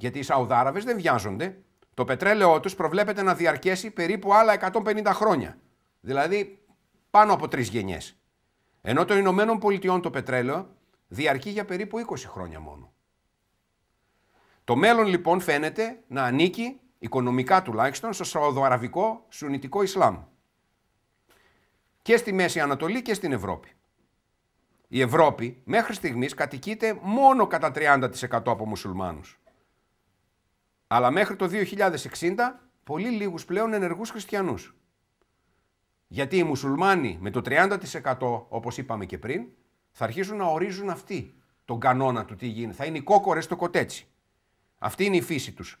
Γιατί οι Σαουδάραβες δεν βιάζονται. Το πετρέλαιό τους προβλέπεται να διαρκέσει περίπου άλλα 150 χρόνια. Δηλαδή πάνω από τρεις γενιές. Ενώ των Ηνωμένων Πολιτειών το πετρέλαιο διαρκεί για περίπου 20 χρόνια μόνο. Το μέλλον λοιπόν φαίνεται να ανήκει, οικονομικά τουλάχιστον, στο Σαουδοαραβικό Σουνητικό Ισλάμ. Και στη Μέση Ανατολή και στην Ευρώπη. Η Ευρώπη μέχρι στιγμής κατοικείται μόνο κατά 30% από μουσουλμάνους αλλά μέχρι το 2060 πολύ λίγους πλέον ενεργούς χριστιανούς. Γιατί οι μουσουλμάνοι με το 30% όπως είπαμε και πριν θα αρχίσουν να ορίζουν αυτοί τον κανόνα του τι γίνει. Θα είναι οι κόκορες στο κοτέτσι. Αυτή είναι η φύση τους.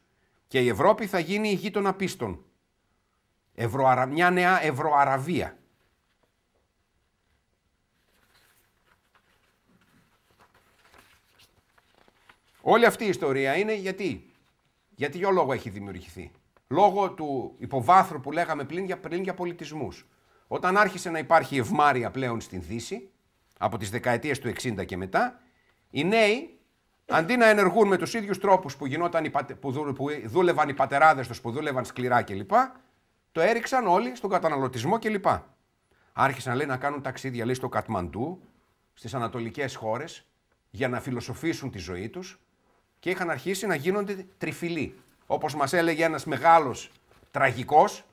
Και η Ευρώπη θα γίνει η γη των απίστων. Μια νέα Ευρωαραβία. Όλη αυτή η ιστορία είναι γιατί γιατί για λόγο έχει δημιουργηθεί. Λόγω του υποβάθρου που λέγαμε πριν για, πριν για πολιτισμούς. Όταν άρχισε να υπάρχει ευμάρεια πλέον στην Δύση, από τις δεκαετίες του 60 και μετά, οι νέοι, αντί να ενεργούν με τους ίδιους τρόπους που, που, που δούλευαν οι πατεράδες τους, που δούλευαν σκληρά κλπ., το έριξαν όλοι στον καταναλωτισμό κλπ. Άρχισαν λέει, να κάνουν ταξίδια λέει, στο Κατμαντού, στις ανατολικές χώρες, για να φιλοσοφήσουν τη ζωή τους, και είχαν αρχίσει να γίνονται τριφυλοί. Όπως μας έλεγε ένας μεγάλος τραγικός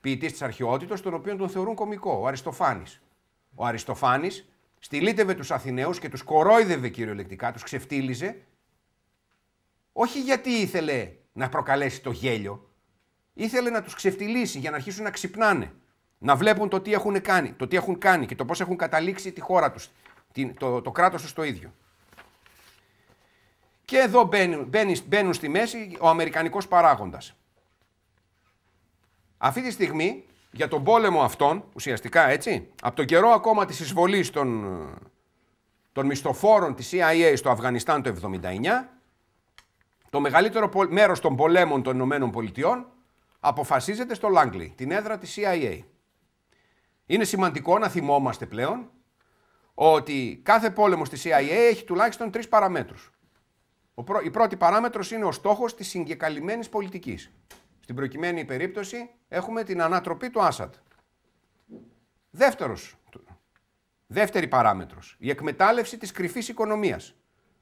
ποιητής της αρχαιότητας, τον οποίο τον θεωρούν κομικό, ο Αριστοφάνης. Ο Αριστοφάνης στυλίτευε τους Αθηναίους και τους κορόιδευε κυριολεκτικά, τους ξεφτύλιζε, όχι γιατί ήθελε να προκαλέσει το γέλιο, ήθελε να τους ξεφτυλίσει για να αρχίσουν να ξυπνάνε, να βλέπουν το τι έχουν κάνει, το τι έχουν κάνει και το πώς έχουν καταλήξει τη χώρα τους, το, το κράτος τους το ίδιο. Και εδώ μπαίνουν, στη μέση ο Αμερικανικός παράγοντας. Αυτή τη στιγμή, για τον πόλεμο αυτόν, ουσιαστικά έτσι, από το καιρό ακόμα της εισβολής των, των μισθοφόρων της CIA στο Αφγανιστάν το 79, το μεγαλύτερο μέρος των πολέμων των Ηνωμένων Πολιτειών αποφασίζεται στο Λάγκλι, την έδρα της CIA. Είναι σημαντικό να θυμόμαστε πλέον ότι κάθε πόλεμος στη CIA έχει τουλάχιστον τρεις παραμέτρους. Ο Η πρώτη παράμετρος είναι ο στόχος της συγκεκαλυμμένης πολιτικής. Στην προκειμένη περίπτωση έχουμε την ανατροπή του Άσαντ. Δεύτερος, δεύτερη παράμετρος, η εκμετάλλευση της κρυφής οικονομίας.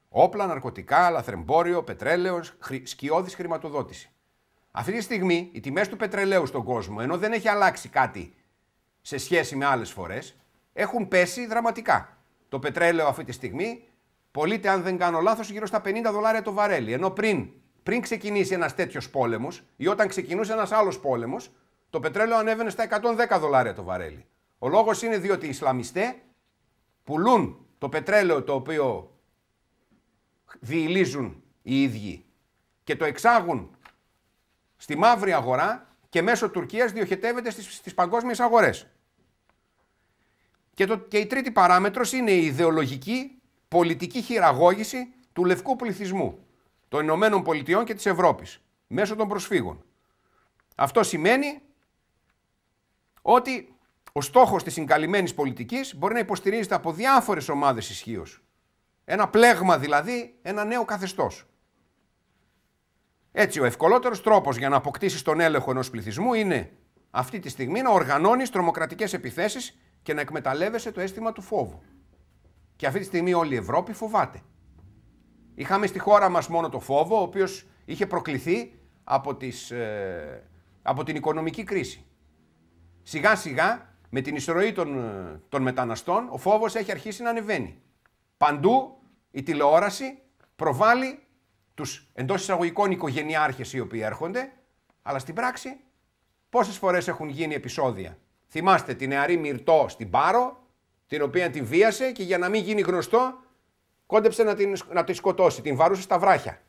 Όπλα, ναρκωτικά, λαθρεμπόριο, πετρέλαιος, χρη, σκιώδης χρηματοδότηση. Αυτή τη στιγμή οι τιμές του πετρελαίου στον κόσμο, ενώ δεν έχει αλλάξει κάτι σε σχέση με άλλες φορές, έχουν πέσει δραματικά. Το πετρέλαιο αυτή τη στιγμή πωλείται, αν δεν κάνω λάθος, γύρω στα 50 δολάρια το βαρέλι. Ενώ πριν, πριν ξεκινήσει ένας τέτοιος πόλεμος ή όταν ξεκινούσε ένας άλλος πόλεμος, το πετρέλαιο ανέβαινε στα 110 δολάρια το βαρέλι. Ο λόγος είναι διότι οι Ισλαμιστές πουλούν το πετρέλαιο το οποίο διηλίζουν οι ίδιοι και το εξάγουν στη μαύρη αγορά και μέσω Τουρκίας διοχετεύεται στις, στις παγκόσμιες αγορές. Και, το, και η τρίτη παράμετρος είναι η ιδεολογική πολιτική χειραγώγηση του λευκού πληθυσμού των Ηνωμένων Πολιτειών και της Ευρώπης μέσω των προσφύγων. Αυτό σημαίνει ότι ο στόχος της συγκαλυμμένης πολιτικής μπορεί να υποστηρίζεται από διάφορες ομάδες ισχύως. Ένα πλέγμα δηλαδή, ένα νέο καθεστώς. Έτσι, ο ευκολότερος τρόπος για να αποκτήσεις τον έλεγχο ενός πληθυσμού είναι αυτή τη στιγμή να οργανώνεις τρομοκρατικές επιθέσεις και να εκμεταλλεύεσαι το αίσθημα του φόβου. Και αυτή τη στιγμή όλη η Ευρώπη φοβάται. Είχαμε στη χώρα μας μόνο το φόβο, ο οποίος είχε προκληθεί από, τις, ε, από την οικονομική κρίση. Σιγά σιγά, με την ισορροή των, ε, των μεταναστών, ο φόβος έχει αρχίσει να ανεβαίνει. Παντού η τηλεόραση προβάλλει τους εντός εισαγωγικών οικογενειάρχες οι οποίοι έρχονται, αλλά στην πράξη πόσες φορές έχουν γίνει επεισόδια. Θυμάστε τη νεαρή Μυρτό στην Πάρο, την οποία την βίασε και για να μην γίνει γνωστό κόντεψε να, την, να τη σκοτώσει, την βαρούσε στα βράχια.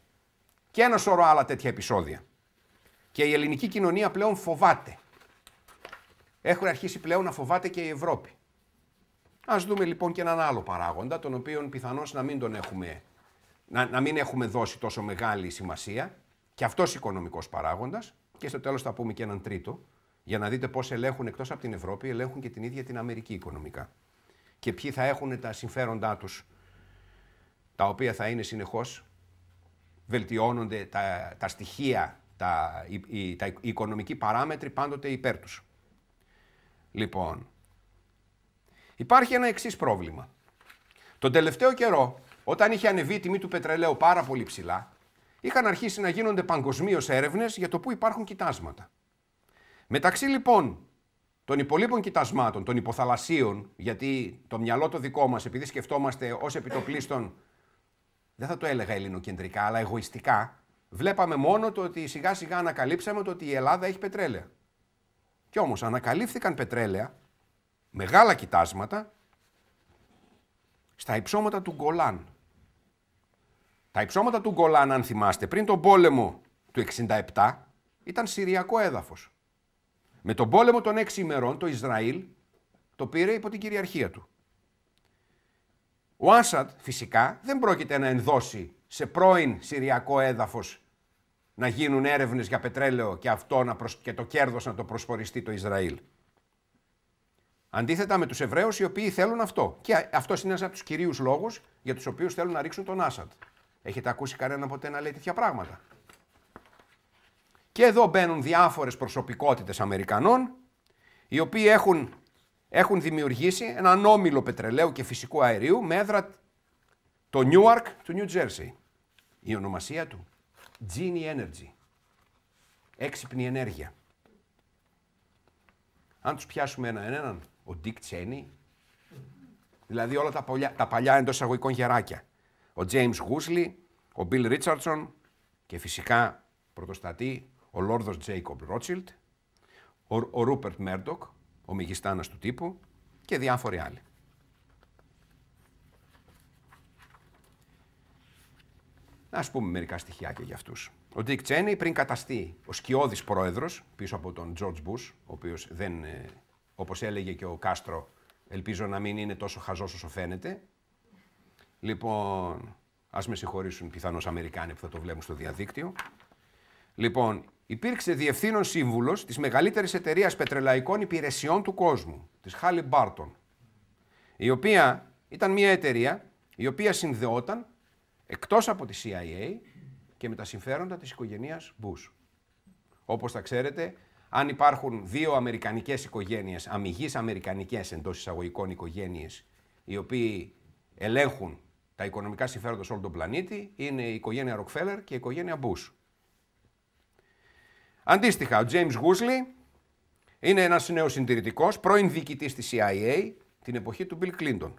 Και ένα σωρό άλλα τέτοια επεισόδια. Και η ελληνική κοινωνία πλέον φοβάται. Έχουν αρχίσει πλέον να φοβάται και η Ευρώπη. Ας δούμε λοιπόν και έναν άλλο παράγοντα, τον οποίο πιθανώς να μην τον έχουμε να, να μην έχουμε δώσει τόσο μεγάλη σημασία, και αυτός οικονομικός παράγοντας, και στο τέλος θα πούμε και έναν τρίτο, για να δείτε πώς ελέγχουν εκτός από την Ευρώπη, ελέγχουν και την ίδια την Αμερική οικονομικά και ποιοι θα έχουν τα συμφέροντά τους, τα οποία θα είναι συνεχώς, βελτιώνονται τα, τα στοιχεία, τα, οι, οικονομικοί παράμετροι πάντοτε υπέρ τους. Λοιπόν, υπάρχει ένα εξής πρόβλημα. Τον τελευταίο καιρό, όταν είχε ανεβεί η τιμή του πετρελαίου πάρα πολύ ψηλά, είχαν αρχίσει να γίνονται παγκοσμίως έρευνες για το πού υπάρχουν κοιτάσματα. Μεταξύ λοιπόν των υπολείπων κοιτασμάτων, των υποθαλασσίων, γιατί το μυαλό το δικό μας, επειδή σκεφτόμαστε ως επιτοπλίστων, δεν θα το έλεγα ελληνοκεντρικά, αλλά εγωιστικά, βλέπαμε μόνο το ότι σιγά σιγά ανακαλύψαμε το ότι η Ελλάδα έχει πετρέλαια. Κι όμως ανακαλύφθηκαν πετρέλαια, μεγάλα κοιτάσματα, στα υψώματα του Γκολάν. Τα υψώματα του Γκολάν, αν θυμάστε, πριν τον πόλεμο του 67, ήταν συριακό έδαφος. Με τον πόλεμο των έξι ημερών το Ισραήλ το πήρε υπό την κυριαρχία του. Ο Άσαντ φυσικά δεν πρόκειται να ενδώσει σε πρώην Συριακό έδαφος να γίνουν έρευνες για πετρέλαιο και, αυτό να και το κέρδος να το προσφοριστεί το Ισραήλ. Αντίθετα με τους Εβραίους οι οποίοι θέλουν αυτό. Και αυτός είναι ένας από τους κυρίους λόγους για τους οποίους θέλουν να ρίξουν τον Άσαντ. Έχετε ακούσει κανένα ποτέ να λέει τέτοια πράγματα. Και εδώ μπαίνουν διάφορες προσωπικότητες Αμερικανών, οι οποίοι έχουν, έχουν δημιουργήσει έναν όμιλο πετρελαίου και φυσικού αερίου με έδρα το Newark του New Jersey. Η ονομασία του Genie Energy. Έξυπνη ενέργεια. Αν τους πιάσουμε έναν έναν, ο Dick Cheney, δηλαδή όλα τα παλιά, τα παλιά εντός εισαγωγικών γεράκια, ο James Goosley, ο Bill Richardson και φυσικά πρωτοστατή ο Λόρδος Τζέικομπ Ρότσιλτ, ο Ρούπερτ Μέρντοκ, ο Μιγιστάνας του τύπου και διάφοροι άλλοι. Να πούμε μερικά στοιχεία για αυτούς. Ο Ντίκ Τσένι πριν καταστεί ο σκιώδης πρόεδρος πίσω από τον Τζορτζ Μπούς, ο οποίος δεν, ε, όπως έλεγε και ο Κάστρο, ελπίζω να μην είναι τόσο χαζός όσο φαίνεται. Λοιπόν, ας με συγχωρήσουν πιθανώς Αμερικάνοι που θα το βλέπουν στο διαδίκτυο. Λοιπόν, υπήρξε διευθύνων σύμβουλος της μεγαλύτερης εταιρείας πετρελαϊκών υπηρεσιών του κόσμου, της Χάλι Μπάρτον, η οποία ήταν μια εταιρεία η οποία συνδεόταν εκτός από τη CIA και με τα συμφέροντα της οικογένειας Bush. Όπως θα ξέρετε, αν υπάρχουν δύο αμερικανικές οικογένειες, αμυγεί αμερικανικές εντός εισαγωγικών οικογένειες, οι οποίοι ελέγχουν τα οικονομικά συμφέροντα σε όλο τον πλανήτη, είναι η οικογένεια Rockefeller και η οικογένεια Bush. Αντίστοιχα, ο James Γούσλι είναι ένας νέος συντηρητικός, πρώην διοικητής της CIA την εποχή του Bill Clinton.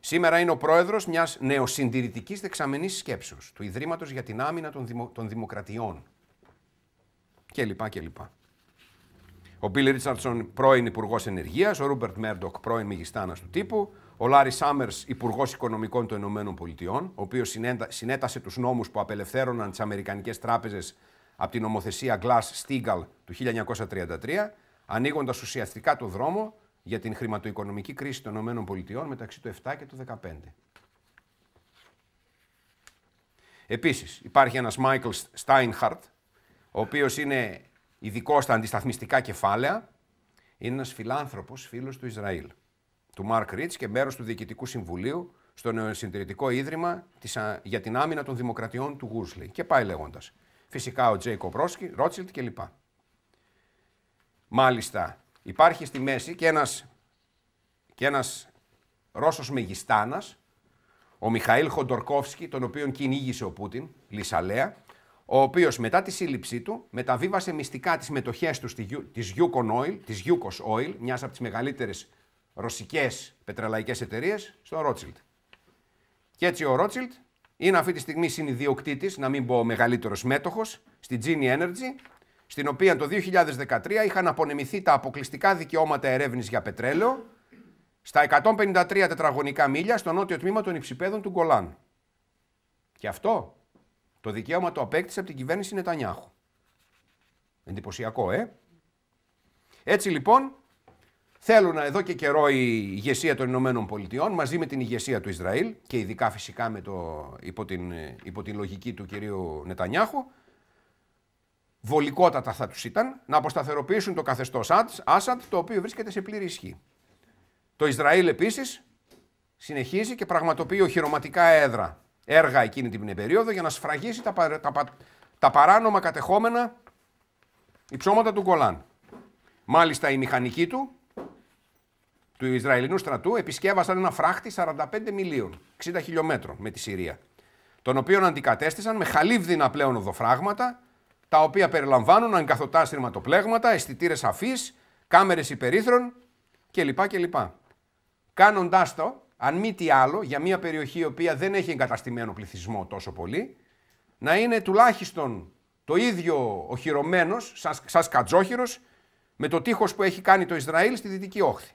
Σήμερα είναι ο πρόεδρος μιας νεοσυντηρητικής δεξαμενής σκέψης του Ιδρύματος για την Άμυνα των, των Δημοκρατιών και λοιπά και λοιπά. Ο Bill Richardson, πρώην Υπουργός Ενεργείας, ο Ρούμπερτ Μέρντοκ πρώην Μιγιστάνα του τύπου, ο Λάρι Σάμερ Υπουργός Οικονομικών των Ηνωμένων Πολιτειών, ο οποίος συνέτασε τους νόμους που απελευθέρωναν τις Αμερικανικές τράπεζες από την ομοθεσία glass Glass-Steagall του 1933, ανοίγοντας ουσιαστικά το δρόμο για την χρηματοοικονομική κρίση των ΗΠΑ μεταξύ του 7 και του 15. Επίσης, υπάρχει ένας Μάικλ Στάινχαρτ, ο οποίος είναι ειδικό στα αντισταθμιστικά κεφάλαια, είναι ένας φιλάνθρωπος φίλος του Ισραήλ, του Μάρκ Ρίτς και μέρος του Διοικητικού Συμβουλίου στο Νεοσυντηρητικό Ίδρυμα για την Άμυνα των Δημοκρατιών του Γούσλι. Και πάει λέγοντας. Φυσικά ο Τζέικο Ρότσιλτ κλπ. Μάλιστα, υπάρχει στη μέση και ένας, και ένας Ρώσος μεγιστάνας, ο Μιχαήλ Χοντορκόφσκι, τον οποίον κυνήγησε ο Πούτιν, Λισαλέα, ο οποίος μετά τη σύλληψή του μεταβίβασε μυστικά τις μετοχές του της Yukon Oil, της Yukos Oil, μιας από τις μεγαλύτερες ρωσικές πετρελαϊκές εταιρείες, στον Ρότσιλτ. Και έτσι ο Ρότσιλτ είναι αυτή τη στιγμή συνειδιοκτήτης, να μην πω μεγαλύτερος μέτοχος, στην Genie Energy, στην οποία το 2013 είχαν απονεμηθεί τα αποκλειστικά δικαιώματα ερεύνης για πετρέλαιο στα 153 τετραγωνικά μίλια στο νότιο τμήμα των υψηπέδων του Γκολάν. Και αυτό το δικαίωμα το απέκτησε από την κυβέρνηση Νετανιάχου. Εντυπωσιακό, ε. Έτσι λοιπόν, Θέλουν εδώ και καιρό η ηγεσία των Ηνωμένων Πολιτειών μαζί με την ηγεσία του Ισραήλ και ειδικά φυσικά με το, υπό, την, υπό την λογική του κυρίου Νετανιάχου βολικότατα θα τους ήταν να αποσταθεροποιήσουν το καθεστώς Άσαντ το οποίο βρίσκεται σε πλήρη ισχύ. Το Ισραήλ επίσης συνεχίζει και πραγματοποιεί οχυρωματικά έδρα, έργα εκείνη την περίοδο για να σφραγίσει τα, τα, τα παράνομα κατεχόμενα υψώματα του Γκολάν. Μάλιστα η μηχανική του του Ισραηλινού στρατού επισκέβασαν ένα φράχτη 45 μιλίων, 60 χιλιόμετρων με τη Συρία, τον οποίο αντικατέστησαν με χαλίβδινα πλέον οδοφράγματα, τα οποία περιλαμβάνουν ανκαθωτά σειρματοπλέγματα, αισθητήρες αφής, κάμερες υπερήθρων κλπ. κλπ. Κάνοντάς το, αν μη τι άλλο, για μια περιοχή η οποία δεν έχει εγκαταστημένο πληθυσμό τόσο πολύ, να είναι τουλάχιστον το ίδιο οχυρωμένος, σαν, σαν κατζόχυρο, με το τείχος που έχει κάνει το Ισραήλ στη Δυτική Όχθη.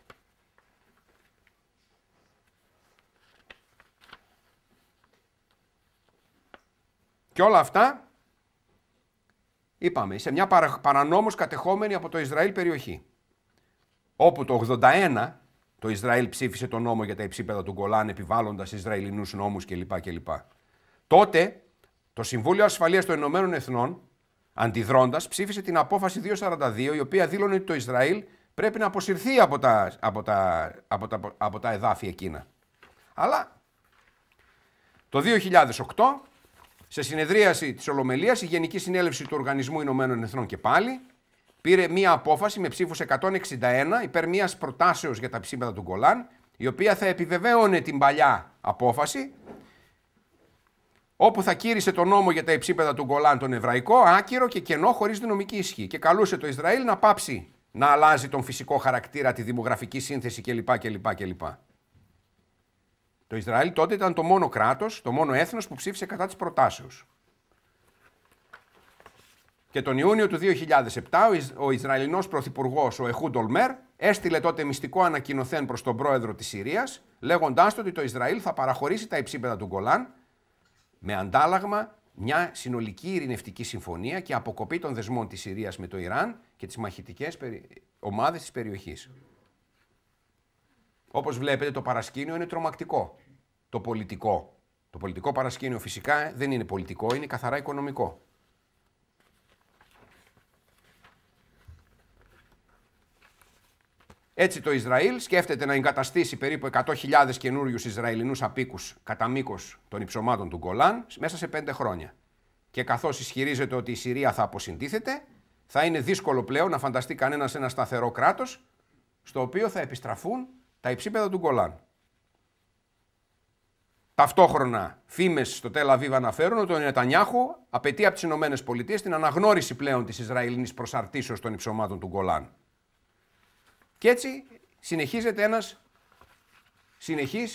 Και όλα αυτά, είπαμε, σε μια παρανόμως κατεχόμενη από το Ισραήλ περιοχή. Όπου το 81 το Ισραήλ ψήφισε το νόμο για τα υψίπεδα του Γκολάν επιβάλλοντας Ισραηλινούς νόμους κλπ. κλπ. Τότε το Συμβούλιο Ασφαλείας των Ηνωμένων Εθνών, αντιδρώντας, ψήφισε την απόφαση 242 η οποία δήλωνε ότι το Ισραήλ πρέπει να αποσυρθεί από τα, από τα, από τα, από τα εδάφη εκείνα. Αλλά το 2008 σε συνεδρίαση της Ολομελίας, η Γενική Συνέλευση του Οργανισμού Ηνωμένων Εθνών και πάλι πήρε μία απόφαση με ψήφους 161 υπέρ μίας προτάσεως για τα ψήματα του Γκολάν, η οποία θα επιβεβαίωνε την παλιά απόφαση, όπου θα κήρυσε τον νόμο για τα υψίπεδα του Γκολάν τον Εβραϊκό, άκυρο και κενό χωρίς δυνομική ισχύ. Και καλούσε το Ισραήλ να πάψει να αλλάζει τον φυσικό χαρακτήρα, τη δημογραφική σύνθεση κλπ. Το Ισραήλ τότε ήταν το μόνο κράτος, το μόνο έθνος που ψήφισε κατά τις προτάσεως. Και τον Ιούνιο του 2007 ο Ισραηλινός Πρωθυπουργός, ο Εχούντ Ολμέρ, έστειλε τότε μυστικό ανακοινοθέν προς τον πρόεδρο της Συρίας, λέγοντάς ότι το Ισραήλ θα παραχωρήσει τα υψίπεδα του Γκολάν με αντάλλαγμα μια συνολική ειρηνευτική συμφωνία και αποκοπή των δεσμών της Συρίας με το Ιράν και τις μαχητικές ομάδες της περιοχής. Όπως βλέπετε, το παρασκήνιο είναι τρομακτικό. Το πολιτικό. Το πολιτικό παρασκήνιο φυσικά δεν είναι πολιτικό, είναι καθαρά οικονομικό. Έτσι το Ισραήλ σκέφτεται να εγκαταστήσει περίπου 100.000 καινούριους Ισραηλινούς απίκους κατά μήκος των υψωμάτων του Γκολάν μέσα σε πέντε χρόνια. Και καθώς ισχυρίζεται ότι η Συρία θα αποσυντήθεται, θα είναι δύσκολο πλέον να φανταστεί κανένας ένα σταθερό κράτος στο οποίο θα επιστραφούν τα υψίπεδα του Γκολάν. Ταυτόχρονα, φήμες στο Τελαβίβ αναφέρουν ότι ο Νετανιάχου απαιτεί από τις ΗΠΑ την αναγνώριση πλέον της Ισραηλινής προσαρτήσεως των υψωμάτων του Γκολάν. Και έτσι συνεχίζεται ένας συνεχής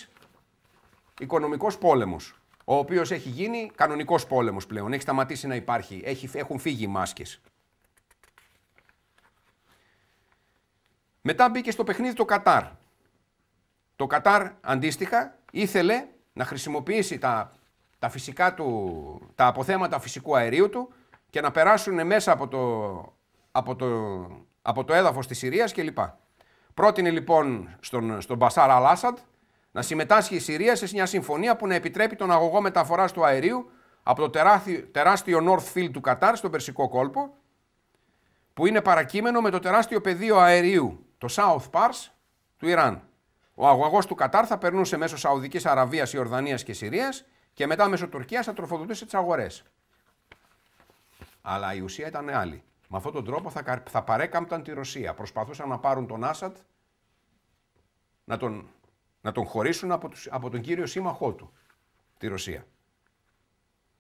οικονομικός πόλεμος. Ο οποίος έχει γίνει κανονικός πόλεμος πλέον. Έχει σταματήσει να υπάρχει. έχουν φύγει οι μάσκες. Μετά μπήκε στο παιχνίδι το Κατάρ. Το Κατάρ αντίστοιχα ήθελε να χρησιμοποιήσει τα, τα, φυσικά του, τα αποθέματα φυσικού αερίου του και να περάσουν μέσα από το, από το, από το έδαφος της Συρίας κλπ. Πρότεινε λοιπόν στον, στον Μπασάρ Αλάσαντ να συμμετάσχει η Συρία σε μια συμφωνία που να επιτρέπει τον αγωγό μεταφοράς του αερίου από το τεράστιο, τεράστιο North Field του Κατάρ στον Περσικό κόλπο, που είναι παρακείμενο με το τεράστιο πεδίο αερίου, το South Pars του Ιράν. Ο αγωγός του Κατάρ θα περνούσε μέσω Σαουδικής Αραβίας, Ιορδανίας και Συρίας και μετά μέσω Τουρκίας θα τροφοδοτούσε τις αγορές. Αλλά η ουσία ήταν άλλη. Με αυτόν τον τρόπο θα, θα παρέκαμπταν τη Ρωσία. Προσπαθούσαν να πάρουν τον Άσαντ, να τον, να τον χωρίσουν από, από τον κύριο σύμμαχό του, τη Ρωσία.